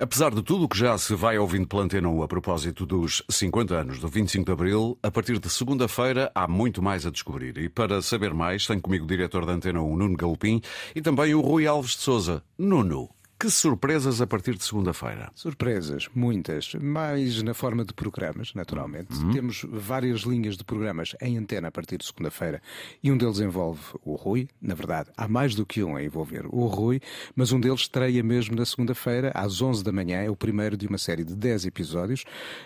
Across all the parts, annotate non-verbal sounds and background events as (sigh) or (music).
Apesar de tudo o que já se vai ouvindo pela Antena 1 a propósito dos 50 anos do 25 de Abril, a partir de segunda-feira há muito mais a descobrir. E para saber mais, tenho comigo o diretor da Antena 1, Nuno Galopim, e também o Rui Alves de Souza, Nuno. Que surpresas a partir de segunda-feira? Surpresas, muitas. Mais na forma de programas, naturalmente. Uhum. Temos várias linhas de programas em antena a partir de segunda-feira e um deles envolve o Rui. Na verdade, há mais do que um a envolver o Rui, mas um deles estreia mesmo na segunda-feira, às 11 da manhã. É o primeiro de uma série de 10 episódios,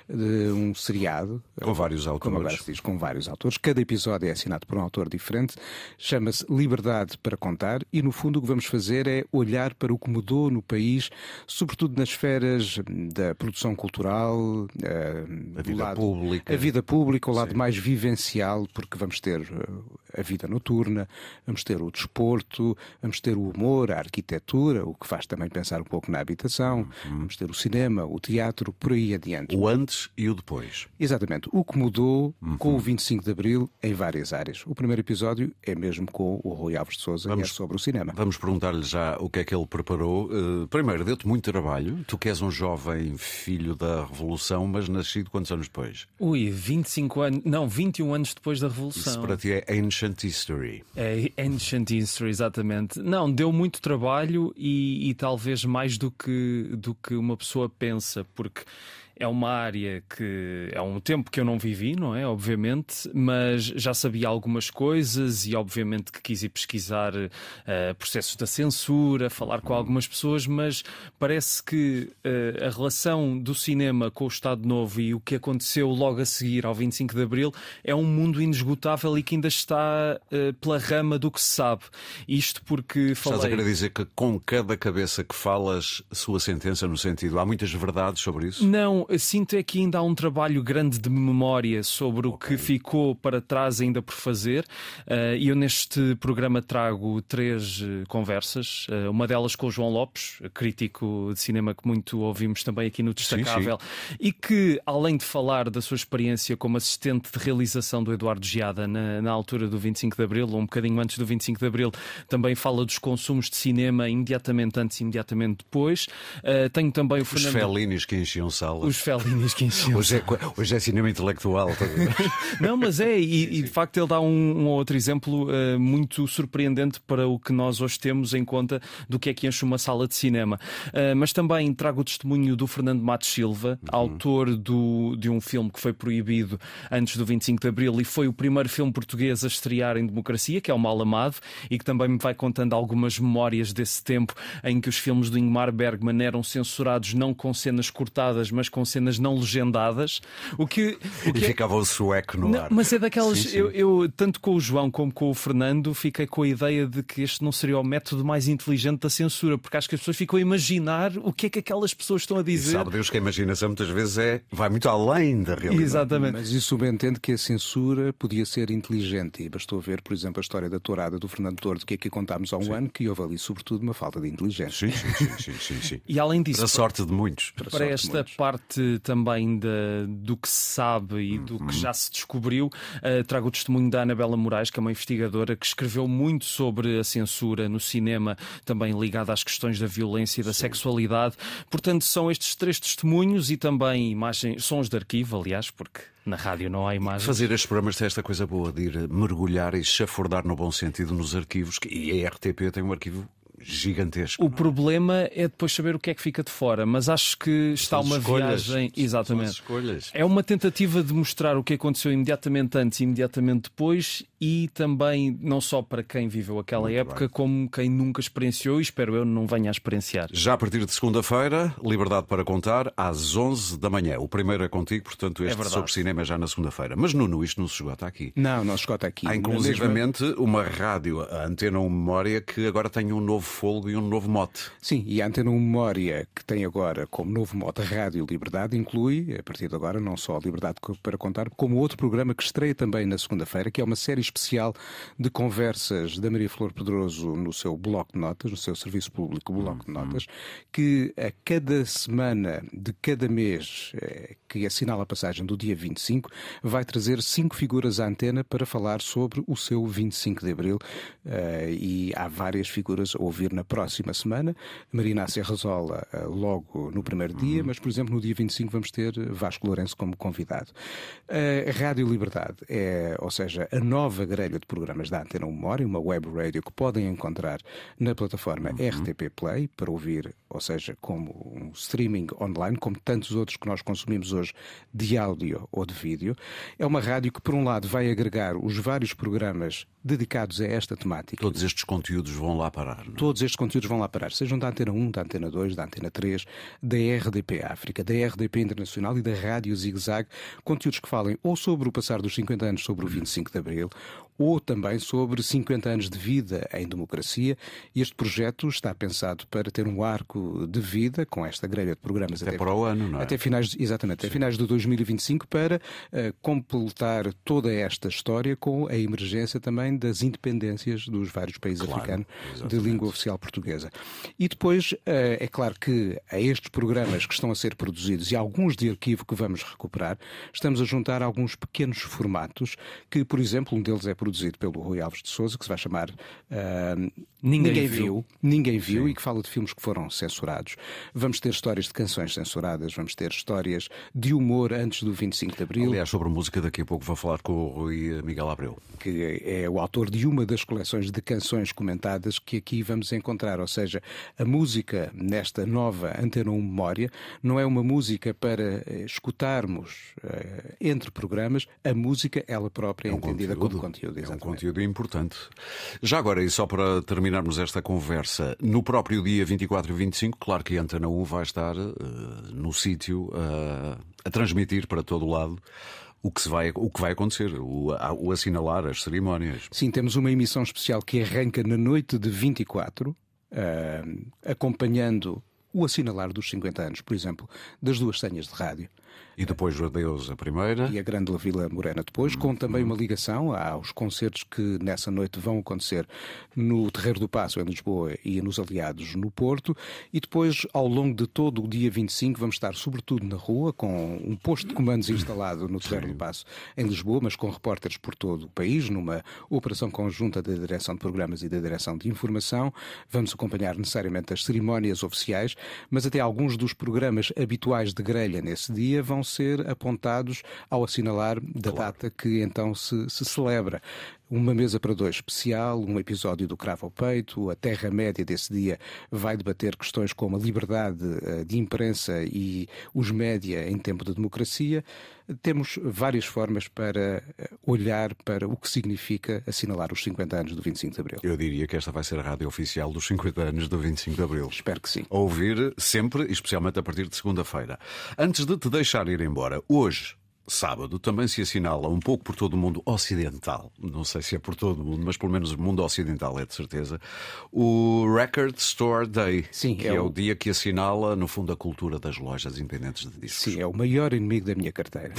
de um seriado. Com vários autores. Como agora se diz, com vários autores. Cada episódio é assinado por um autor diferente. Chama-se Liberdade para Contar e, no fundo, o que vamos fazer é olhar para o que mudou no no país, sobretudo nas esferas da produção cultural, eh, a vida lado, pública. A vida pública, o lado Sim. mais vivencial, porque vamos ter eh, a vida noturna, vamos ter o desporto, vamos ter o humor, a arquitetura, o que faz também pensar um pouco na habitação, uhum. vamos ter o cinema, o teatro, por aí adiante. O antes e o depois. Exatamente. O que mudou uhum. com o 25 de Abril em várias áreas. O primeiro episódio é mesmo com o Rui Alves de Souza, vamos, é sobre o cinema. Vamos perguntar-lhe já o que é que ele preparou eh, primeiro, deu-te muito trabalho. Tu que és um jovem filho da Revolução, mas nascido quantos anos depois? Ui, 25 anos. Não, 21 anos depois da Revolução. Isso para ti é Ancient History. É Ancient History, exatamente. Não, deu muito trabalho e, e talvez mais do que, do que uma pessoa pensa, porque é uma área que é um tempo que eu não vivi, não é? Obviamente, mas já sabia algumas coisas e, obviamente, que quis ir pesquisar uh, processos da censura, falar com hum. algumas pessoas, mas parece que uh, a relação do cinema com o Estado Novo e o que aconteceu logo a seguir ao 25 de Abril é um mundo inesgotável e que ainda está uh, pela rama do que se sabe. Isto porque falei... Estás a querer dizer que com cada cabeça que falas, sua sentença no sentido. Há muitas verdades sobre isso? Não, eh, sinto é que ainda há um trabalho grande de memória sobre o que ficou para trás ainda por fazer. Eh, e eu neste programa trago três eh, conversas, uma delas com o João Lopes, crítico de cinema que muito ouvimos também aqui no Destacável, sim, sim. e que além de falar da sua experiência como assistente de realização do Eduardo Giada na, na altura do 25 de Abril, ou um bocadinho antes do 25 de Abril, também fala dos consumos de cinema imediatamente antes e imediatamente depois. Uh, tenho também o Fernando. Os felinos que enchiam salas os felinis que enchiam. Hoje é, hoje é cinema intelectual. (laughs) não, mas é, e, e, de facto ele dá um, um outro exemplo uh, muito surpreendente para o que nós hoje temos em conta do que é que enche uma sala de cinema. Uh, mas também trago o testemunho do Fernando Matos Silva, uhum. autor do, de um filme que foi proibido antes do 25 de Abril e foi o primeiro filme português a estrear em democracia, que é o Mal Amado, e que também me vai contando algumas memórias desse tempo em que os filmes do Ingmar Bergman eram censurados não com cenas cortadas, mas com com cenas não legendadas. O que, o que e é- ficava é... o sueco no não, ar. Mas é daquelas. Sim, sim. Eu, eu, tanto com o João como com o Fernando, fiquei com a ideia de que este não seria o método mais inteligente da censura, porque acho que as pessoas ficam a imaginar o que é que aquelas pessoas estão a dizer. E sabe Deus que a imaginação muitas vezes é, vai muito além da realidade. Exatamente. Mas isso subentende que a censura podia ser inteligente. E bastou ver, por exemplo, a história da tourada do Fernando Tordo, que aqui é contámos há um sim. ano, que houve ali, sobretudo, uma falta de inteligência. Sim, sim, sim. sim, sim, sim. (laughs) E além disso. Para a sorte de muitos. Para, para esta parte parte também de, do que se sabe e do que já se descobriu, uh, trago o testemunho da Anabela Moraes, que é uma investigadora que escreveu muito sobre a censura no cinema, também ligada às questões da violência e da Sim. sexualidade. Portanto, são estes três testemunhos e também imagens, sons de arquivo, aliás, porque na rádio não há imagens. Fazer estes programas tem esta coisa boa de ir mergulhar e chafurdar no bom sentido nos arquivos, e a RTP tem um arquivo gigantesco. O é? problema é? depois saber o que é que fica de fora, mas acho que está São uma escolhas. viagem. Exatamente. É uma tentativa de mostrar o que aconteceu imediatamente antes e imediatamente depois, e também não só para quem viveu aquela Muito época, bem. como quem nunca experienciou e espero eu não venha a experienciar. Já a partir de segunda-feira, liberdade para contar, às 11 da manhã. O primeiro é contigo, portanto, é este é sobre cinema é já na segunda-feira. Mas Nuno, isto não se esgota aqui. Não, não se esgota aqui. Há inclusivamente mesmo... uma rádio, a Antena ou Memória, que agora tem um novo novo fogo e um novo mote. Sim, e a Antena Memória, que tem agora como novo mote Rádio Liberdade, inclui, a partir de agora, não só a Liberdade para Contar, como outro programa que estreia também na segunda-feira, que é uma série especial de conversas da Maria Flor Pedroso no seu bloco de notas, no seu serviço público bloco de uhum. notas, que a cada semana de cada mês eh, que assinala a passagem do dia 25, vai trazer cinco figuras à antena para falar sobre o seu 25 de Abril. Eh, e há várias figuras, ou ouvir na próxima semana. Marina Serrazola eh, logo no primeiro dia, uhum. mas, por exemplo, no dia 25 vamos ter eh, Vasco Lourenço como convidado. A eh, Rádio Liberdade é, ou seja, a nova grelha de programas da Antena Memória, uma web radio que podem encontrar na plataforma uhum. RTP Play para ouvir ou seja, como um streaming online, como tantos outros que nós consumimos hoje de áudio ou de vídeo. É uma rádio que, por um lado, vai agregar os vários programas dedicados a esta temática. Todos estes conteúdos vão lá parar. Não? É? Todos estes conteúdos vão lá parar, sejam da Antena 1, da Antena 2, da Antena 3, da RDP África, da RDP Internacional e da Rádio Zig Zag, conteúdos que falem ou sobre o passar dos 50 anos sobre o 25 de Abril, ou também sobre 50 anos de vida em democracia. Este projeto está pensado para ter um arco de vida com esta grelha de programas até, até para o ano, não é? Até finais, exatamente, até finais de 2025 para uh, completar toda esta história com a emergência também das independências dos vários países claro, africanos exatamente. de língua oficial portuguesa. E depois uh, é claro que a estes programas que estão a ser produzidos e alguns de arquivo que vamos recuperar, estamos a juntar alguns pequenos formatos que, por exemplo, um deles é produzido pelo Rui Alves de Souza, que se vai chamar uh, Ninguém, Ninguém, viu. viu. Ninguém Viu Sim. e que fala de filmes que foram censurados. Vamos ter histórias de canções censuradas, vamos ter histórias de humor antes do 25 de Abril. Aliás, sobre música, daqui a pouco vou falar com o Rui Miguel Abreu. Que é o autor de uma das coleções de canções comentadas que aqui vamos encontrar. Ou seja, a música nesta nova Antena 1 Memória não é uma música para eh, escutarmos eh, entre programas, a música ela própria é um entendida conteúdo. como conteúdo conteúdo. É um conteúdo importante. Já agora, e só para terminarmos esta conversa, no próprio dia 24 e 25, claro que a Antena 1 vai estar uh, no sítio uh, a transmitir para todo o lado o que, se vai, o que vai acontecer, o, o, assinalar as cerimónias. Sim, temos uma emissão especial que arranca na noite de 24, uh, eh, acompanhando o assinalar dos 50 anos, por exemplo, das duas senhas de rádio. E depois o Adeus, a primeira. E a Grande Vila Morena depois, hum, com também hum. uma ligação aos concertos que nessa noite vão acontecer no Terreiro do Passo, em Lisboa, e nos Aliados, no Porto. E depois, ao longo de todo o dia 25, vamos estar sobretudo na rua, com um posto de comandos instalado no Terreiro Sim. do Passo, em Lisboa, mas com repórteres por todo o país, numa operação conjunta da Direção de Programas e da Direção de Informação. Vamos acompanhar necessariamente as cerimónias oficiais mas até alguns dos programas habituais de grelha nesse dia vão ser apontados ao assinalar da claro. data que então se, se celebra uma mesa para dois especial, um episódio do Cravo ao Peito. A Terra-média desse dia vai debater questões como a liberdade eh, de imprensa e os média em tempo de democracia. Temos várias formas para eh, olhar para o que significa assinalar os 50 anos do 25 de Abril. Eu diria que esta vai ser a rádio oficial dos 50 anos do 25 de Abril. Espero que sim. A ouvir sempre, especialmente a partir de segunda-feira. Antes de te deixar ir embora, hoje Sábado também se assinala um pouco por todo o mundo ocidental, não sei se é por todo o mundo, mas pelo menos o mundo ocidental é de certeza, o Record Store Day, Sim, que é, é o... dia que assinala, no fundo, a cultura das lojas independentes de discos. Sim, é o maior inimigo da minha carteira.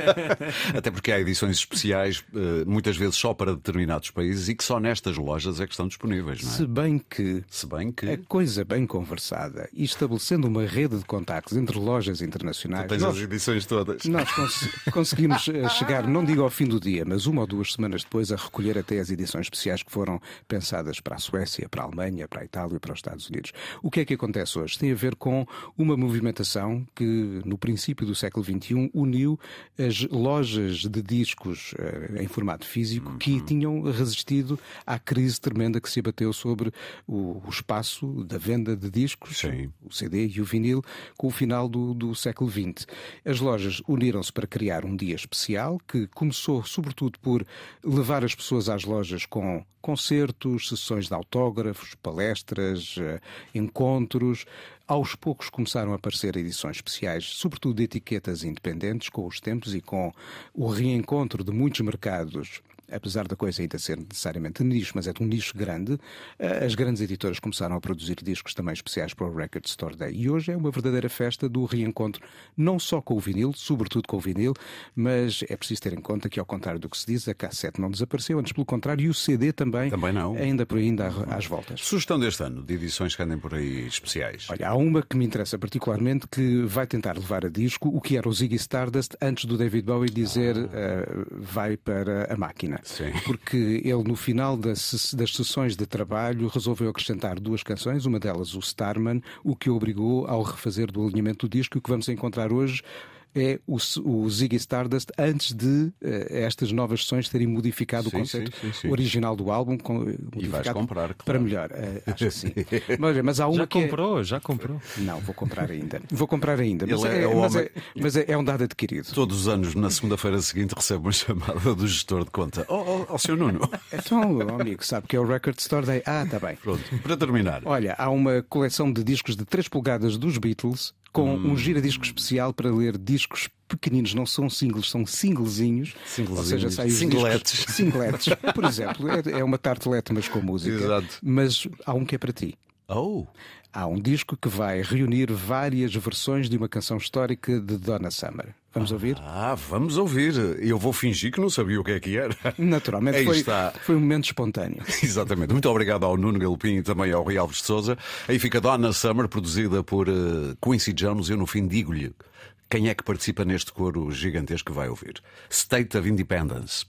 (laughs) Até porque há edições especiais, eh, muitas vezes só para determinados países e que só nestas lojas é que estão disponíveis, não é? Se bem que, Se bem que... a coisa bem conversada e estabelecendo uma rede de contactos entre lojas internacionais. Tu tens nós... as edições todas. Nós Cons conseguimos eh, chegar, não digo ao fim do dia, mas uma ou duas semanas depois, a recolher até as edições especiais que foram pensadas para a Suécia, para a Alemanha, para a Itália e para os Estados Unidos. O que é que acontece hoje? Tem a ver com uma movimentação que, no princípio do século XXI, uniu as lojas de discos eh, em formato físico que uhum. tinham resistido à crise tremenda que se abateu sobre o, espaço da venda de discos, Sim. o CD e o vinil, com o final do, do século XX. As lojas uniram-se para criar um dia especial que começou sobretudo por levar as pessoas às lojas com concertos, sessões de autógrafos, palestras, eh, encontros. Aos poucos começaram a aparecer edições especiais, sobretudo de etiquetas independentes, com os tempos e com o reencontro de muitos mercados apesar da coisa ainda ser necessariamente nicho, mas é de um nicho grande, eh, as grandes editoras começaram a produzir discos também especiais para o Record Store Day. E hoje é uma verdadeira festa do reencontro, não só com o vinil, sobretudo com o vinil, mas é preciso ter em conta que, ao contrário do que se diz, a cassete não desapareceu, antes pelo contrário, e o CD também, também não. ainda por ainda às voltas. Sugestão deste ano, de edições que andem por aí especiais? Olha, há uma que me interessa particularmente, que vai tentar levar a disco o que era o Ziggy Stardust antes do David Bowie dizer ah. uh, vai para a máquina. Sim. Porque ele, no final das, das sessões de trabalho, resolveu acrescentar duas canções, uma delas o Starman, o que obrigou ao refazer do alinhamento do disco, que vamos encontrar hoje é o, o Ziggy Stardust antes de eh, estas novas sessões terem modificado sim, o conceito sim, sim, original do álbum. Com, e vais comprar, claro. Para melhor, eh, acho que sim. (laughs) mas, mas há uma já é- comprou, é... já comprou. Não, vou comprar ainda. Vou comprar ainda. Mas, é, é, é, homem... mas é, é, um dado adquirido. Todos os anos, na segunda-feira seguinte, recebo uma chamada do gestor de conta. Ó, oh, oh, É Nuno. (laughs) Então, oh, amigo, sabe que é o Record Store Day. Ah, está bem. Pronto, para terminar. Olha, há uma coleção de discos de 3 polegadas dos Beatles com hum. um giradisco especial para ler discos pequeninos, não são singles, são singlezinhos. Ou seja, saem singletes. Discos, (laughs) singletes, por exemplo. É, é uma tartelete, mas com música. Exato. Mas há um que é para ti. Oh! Há um disco que vai reunir várias versões de uma canção histórica de Donna Summer. Vamos ouvir? Ah, vamos ouvir. Eu vou fingir que não sabia o que é que era. Naturalmente, Aí foi, está. foi um momento espontâneo. (laughs) Exatamente. Muito obrigado ao Nuno Galopim e também ao Rui Alves de Souza. Aí fica Donna Summer, produzida por eh, Quincy Jones. Eu, no fim, digo-lhe quem é que participa neste coro gigantesco que vai ouvir. State of Independence.